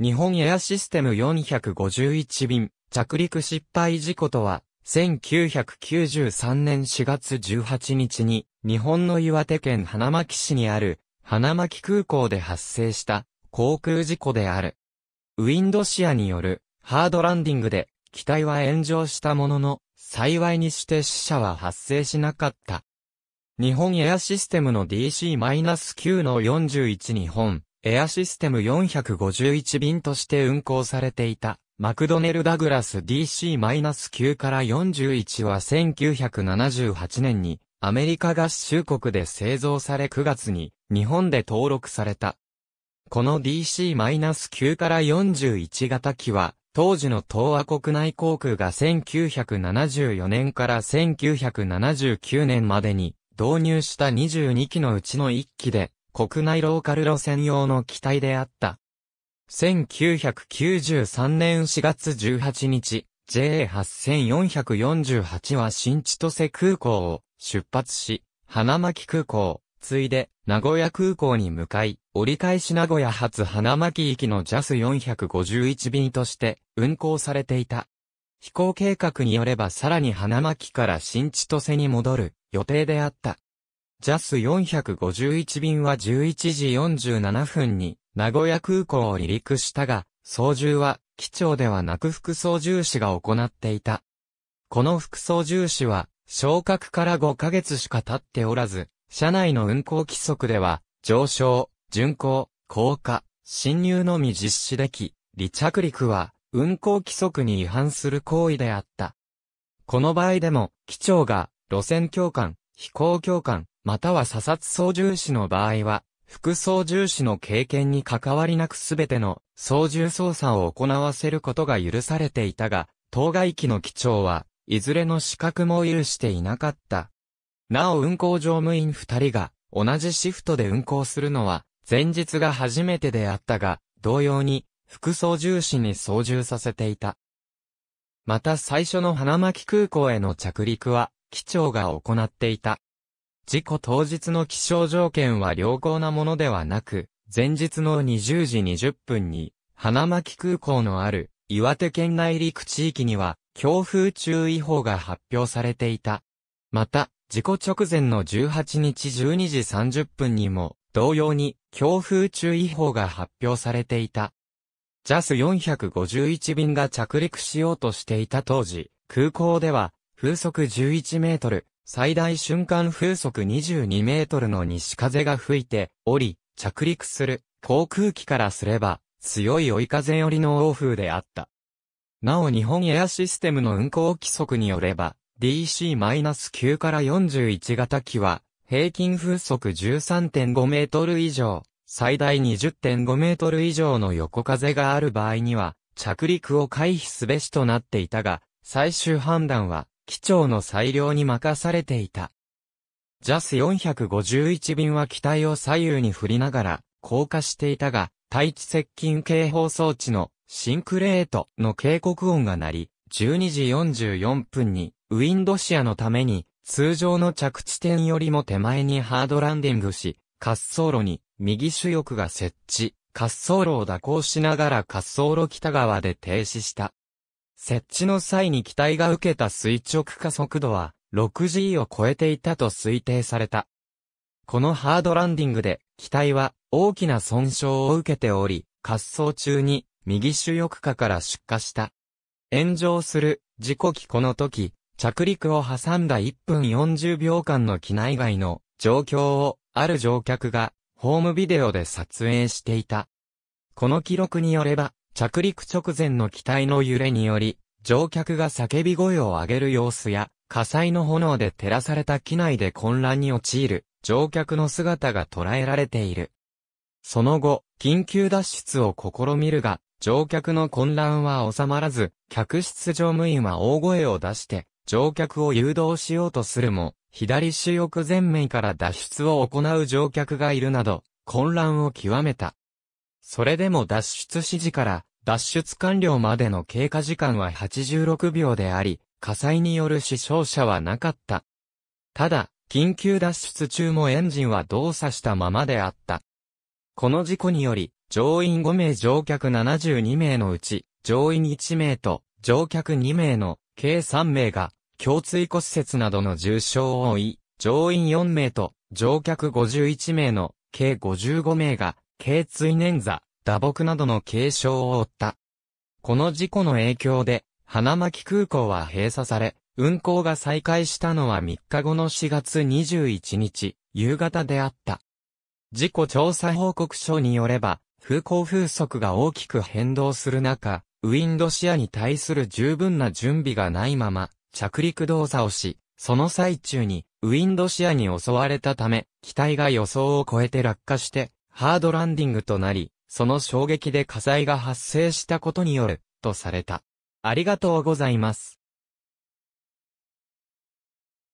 日本エアシステム451便着陸失敗事故とは、1993年4月18日に日本の岩手県花巻市にある花巻空港で発生した航空事故である。ウィンドシアによるハードランディングで機体は炎上したものの幸いにして死者は発生しなかった。日本エアシステムの DC-9 の41日本エアシステム451便として運航されていた、マクドネル・ダグラス DC-9 から41は1978年に、アメリカ合衆国で製造され9月に、日本で登録された。この DC-9 から41型機は、当時の東亜国内航空が1974年から1979年までに導入した22機のうちの1機で、国内ローカル路線用の機体であった。1993年4月18日、JA8448 は新千歳空港を出発し、花巻空港、ついで名古屋空港に向かい、折り返し名古屋発花巻行きの JAS451 便として運航されていた。飛行計画によればさらに花巻から新千歳に戻る予定であった。ジャス451便は11時47分に名古屋空港を離陸したが、操縦は機長ではなく副操縦士が行っていた。この副操縦士は昇格から5ヶ月しか経っておらず、車内の運行規則では上昇、巡航、降下、侵入のみ実施でき、離着陸は運行規則に違反する行為であった。この場合でも、機長が路線教官、飛行教官、または査察操縦士の場合は、副操縦士の経験に関わりなくすべての操縦操作を行わせることが許されていたが、当該機の機長は、いずれの資格も有していなかった。なお運航乗務員二人が同じシフトで運航するのは前日が初めてであったが、同様に副操縦士に操縦させていた。また最初の花巻空港への着陸は機長が行っていた。事故当日の気象条件は良好なものではなく、前日の20時20分に、花巻空港のある岩手県内陸地域には強風注意報が発表されていた。また、事故直前の18日12時30分にも同様に強風注意報が発表されていた。JAS451 便が着陸しようとしていた当時、空港では風速11メートル、最大瞬間風速22メートルの西風が吹いて、降り、着陸する、航空機からすれば、強い追い風寄りの欧風であった。なお日本エアシステムの運行規則によれば、DC-9 から41型機は、平均風速13.5メートル以上、最大20.5メートル以上の横風がある場合には、着陸を回避すべしとなっていたが、最終判断は、機長の裁量に任されていた。ジャス451便は機体を左右に振りながら降下していたが、対地接近警報装置のシンクレートの警告音が鳴り、12時44分にウィンドシアのために通常の着地点よりも手前にハードランディングし、滑走路に右主翼が設置、滑走路を蛇行しながら滑走路北側で停止した。設置の際に機体が受けた垂直加速度は 6G を超えていたと推定された。このハードランディングで機体は大きな損傷を受けており、滑走中に右主翼下から出火した。炎上する事故機この時、着陸を挟んだ1分40秒間の機内外の状況をある乗客がホームビデオで撮影していた。この記録によれば、着陸直前の機体の揺れにより、乗客が叫び声を上げる様子や、火災の炎で照らされた機内で混乱に陥る乗客の姿が捉えられている。その後、緊急脱出を試みるが、乗客の混乱は収まらず、客室乗務員は大声を出して、乗客を誘導しようとするも、左主翼前面から脱出を行う乗客がいるなど、混乱を極めた。それでも脱出指示から、脱出完了までの経過時間は86秒であり、火災による死傷者はなかった。ただ、緊急脱出中もエンジンは動作したままであった。この事故により、乗員5名乗客72名のうち、乗員1名と乗客2名の計3名が、胸椎骨折などの重傷を負い、乗員4名と乗客51名の計55名が、頸椎捻挫、打撲などの軽傷を負った。この事故の影響で、花巻空港は閉鎖され、運航が再開したのは3日後の4月21日、夕方であった。事故調査報告書によれば、風向風速が大きく変動する中、ウィンドシアに対する十分な準備がないまま、着陸動作をし、その最中に、ウィンドシアに襲われたため、機体が予想を超えて落下して、ハードランディングとなり、その衝撃で火災が発生したことによる、とされた。ありがとうございます。